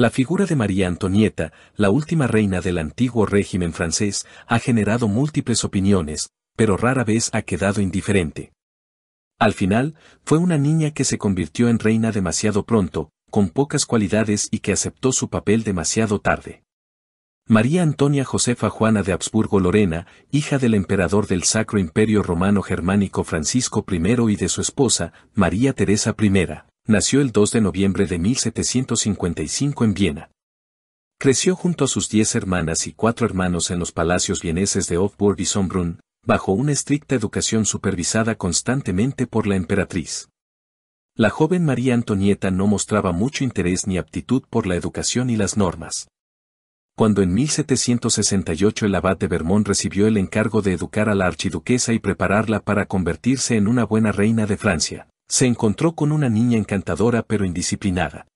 La figura de María Antonieta, la última reina del antiguo régimen francés, ha generado múltiples opiniones, pero rara vez ha quedado indiferente. Al final, fue una niña que se convirtió en reina demasiado pronto, con pocas cualidades y que aceptó su papel demasiado tarde. María Antonia Josefa Juana de Habsburgo-Lorena, hija del emperador del Sacro Imperio Romano Germánico Francisco I y de su esposa, María Teresa I nació el 2 de noviembre de 1755 en Viena. Creció junto a sus diez hermanas y cuatro hermanos en los palacios vieneses de Hofburg y Sombrun, bajo una estricta educación supervisada constantemente por la emperatriz. La joven María Antonieta no mostraba mucho interés ni aptitud por la educación y las normas. Cuando en 1768 el abad de Vermont recibió el encargo de educar a la archiduquesa y prepararla para convertirse en una buena reina de Francia, se encontró con una niña encantadora pero indisciplinada.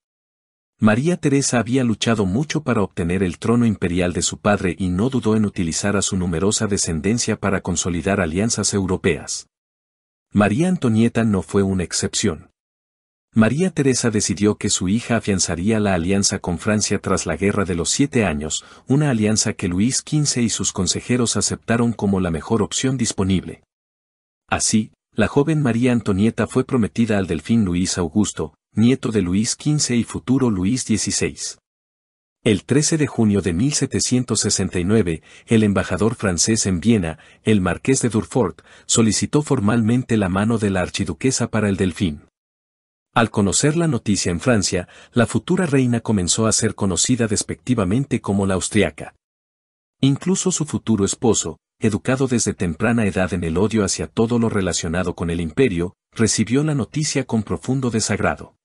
María Teresa había luchado mucho para obtener el trono imperial de su padre y no dudó en utilizar a su numerosa descendencia para consolidar alianzas europeas. María Antonieta no fue una excepción. María Teresa decidió que su hija afianzaría la alianza con Francia tras la Guerra de los Siete Años, una alianza que Luis XV y sus consejeros aceptaron como la mejor opción disponible. Así, la joven María Antonieta fue prometida al delfín Luis Augusto, nieto de Luis XV y futuro Luis XVI. El 13 de junio de 1769, el embajador francés en Viena, el marqués de Durfort, solicitó formalmente la mano de la archiduquesa para el delfín. Al conocer la noticia en Francia, la futura reina comenzó a ser conocida despectivamente como la austriaca. Incluso su futuro esposo, educado desde temprana edad en el odio hacia todo lo relacionado con el imperio, recibió la noticia con profundo desagrado.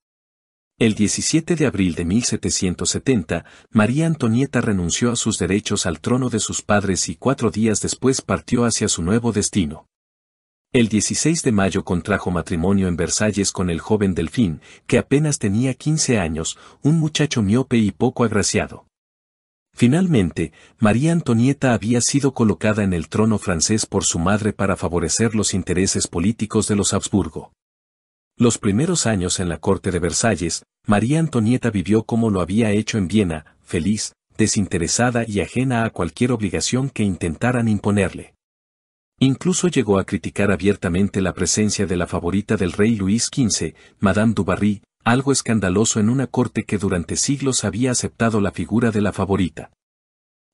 El 17 de abril de 1770, María Antonieta renunció a sus derechos al trono de sus padres y cuatro días después partió hacia su nuevo destino. El 16 de mayo contrajo matrimonio en Versalles con el joven Delfín, que apenas tenía 15 años, un muchacho miope y poco agraciado. Finalmente, María Antonieta había sido colocada en el trono francés por su madre para favorecer los intereses políticos de los Habsburgo. Los primeros años en la corte de Versalles, María Antonieta vivió como lo había hecho en Viena, feliz, desinteresada y ajena a cualquier obligación que intentaran imponerle. Incluso llegó a criticar abiertamente la presencia de la favorita del rey Luis XV, Madame Dubarry, algo escandaloso en una corte que durante siglos había aceptado la figura de la favorita.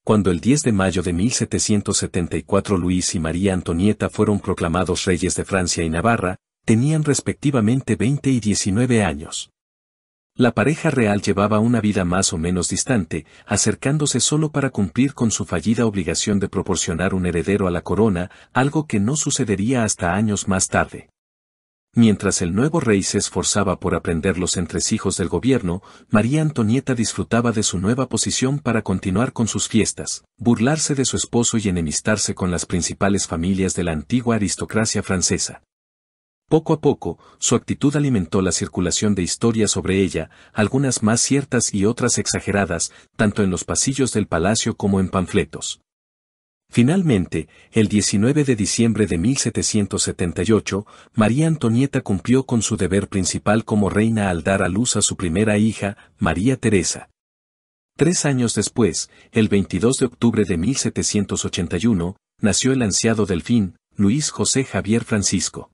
Cuando el 10 de mayo de 1774 Luis y María Antonieta fueron proclamados reyes de Francia y Navarra, tenían respectivamente 20 y 19 años. La pareja real llevaba una vida más o menos distante, acercándose solo para cumplir con su fallida obligación de proporcionar un heredero a la corona, algo que no sucedería hasta años más tarde mientras el nuevo rey se esforzaba por aprender los entresijos del gobierno, María Antonieta disfrutaba de su nueva posición para continuar con sus fiestas, burlarse de su esposo y enemistarse con las principales familias de la antigua aristocracia francesa. Poco a poco, su actitud alimentó la circulación de historias sobre ella, algunas más ciertas y otras exageradas, tanto en los pasillos del palacio como en panfletos. Finalmente, el 19 de diciembre de 1778, María Antonieta cumplió con su deber principal como reina al dar a luz a su primera hija, María Teresa. Tres años después, el 22 de octubre de 1781, nació el ansiado delfín, Luis José Javier Francisco.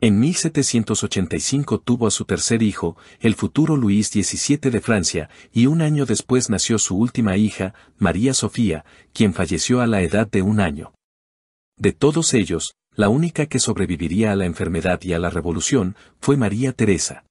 En 1785 tuvo a su tercer hijo, el futuro Luis XVII de Francia, y un año después nació su última hija, María Sofía, quien falleció a la edad de un año. De todos ellos, la única que sobreviviría a la enfermedad y a la revolución fue María Teresa.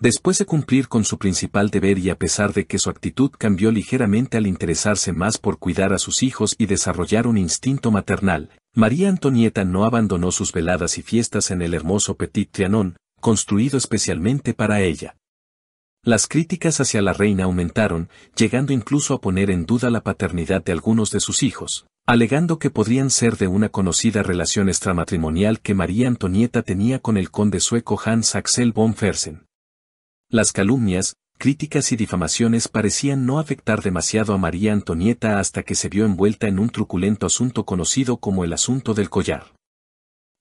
Después de cumplir con su principal deber y a pesar de que su actitud cambió ligeramente al interesarse más por cuidar a sus hijos y desarrollar un instinto maternal, María Antonieta no abandonó sus veladas y fiestas en el hermoso Petit Trianon, construido especialmente para ella. Las críticas hacia la reina aumentaron, llegando incluso a poner en duda la paternidad de algunos de sus hijos, alegando que podrían ser de una conocida relación extramatrimonial que María Antonieta tenía con el conde sueco Hans Axel von Fersen. Las calumnias, críticas y difamaciones parecían no afectar demasiado a María Antonieta hasta que se vio envuelta en un truculento asunto conocido como el asunto del collar.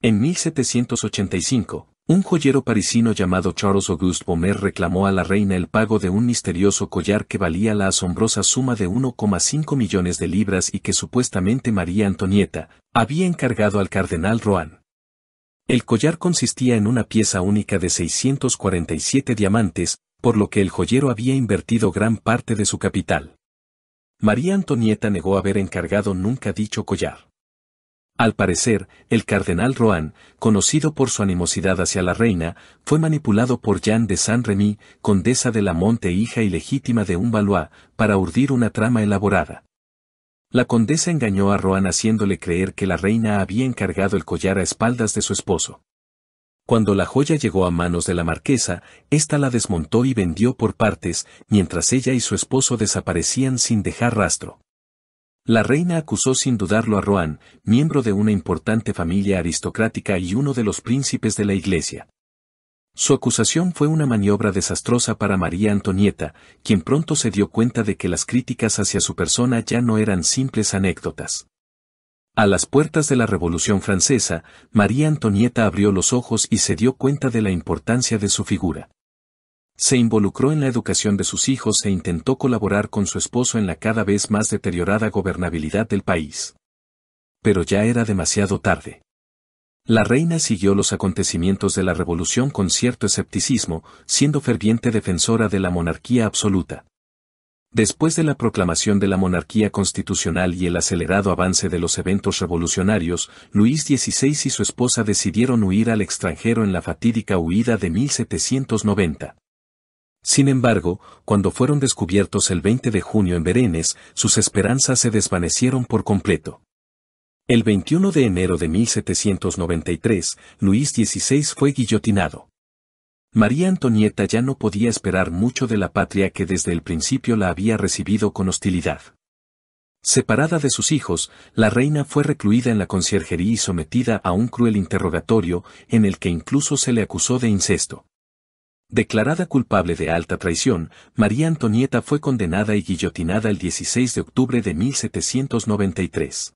En 1785, un joyero parisino llamado Charles Auguste Bomer reclamó a la reina el pago de un misterioso collar que valía la asombrosa suma de 1,5 millones de libras y que supuestamente María Antonieta había encargado al cardenal Rohan. El collar consistía en una pieza única de 647 diamantes, por lo que el joyero había invertido gran parte de su capital. María Antonieta negó haber encargado nunca dicho collar. Al parecer, el cardenal Rohan, conocido por su animosidad hacia la reina, fue manipulado por Jean de Saint-Remy, condesa de la Monte hija ilegítima de un Valois, para urdir una trama elaborada. La condesa engañó a Rohan haciéndole creer que la reina había encargado el collar a espaldas de su esposo. Cuando la joya llegó a manos de la marquesa, ésta la desmontó y vendió por partes, mientras ella y su esposo desaparecían sin dejar rastro. La reina acusó sin dudarlo a Roan, miembro de una importante familia aristocrática y uno de los príncipes de la iglesia. Su acusación fue una maniobra desastrosa para María Antonieta, quien pronto se dio cuenta de que las críticas hacia su persona ya no eran simples anécdotas. A las puertas de la Revolución Francesa, María Antonieta abrió los ojos y se dio cuenta de la importancia de su figura. Se involucró en la educación de sus hijos e intentó colaborar con su esposo en la cada vez más deteriorada gobernabilidad del país. Pero ya era demasiado tarde. La reina siguió los acontecimientos de la revolución con cierto escepticismo, siendo ferviente defensora de la monarquía absoluta. Después de la proclamación de la monarquía constitucional y el acelerado avance de los eventos revolucionarios, Luis XVI y su esposa decidieron huir al extranjero en la fatídica huida de 1790. Sin embargo, cuando fueron descubiertos el 20 de junio en Berenes, sus esperanzas se desvanecieron por completo. El 21 de enero de 1793, Luis XVI fue guillotinado. María Antonieta ya no podía esperar mucho de la patria que desde el principio la había recibido con hostilidad. Separada de sus hijos, la reina fue recluida en la conciergería y sometida a un cruel interrogatorio en el que incluso se le acusó de incesto. Declarada culpable de alta traición, María Antonieta fue condenada y guillotinada el 16 de octubre de 1793.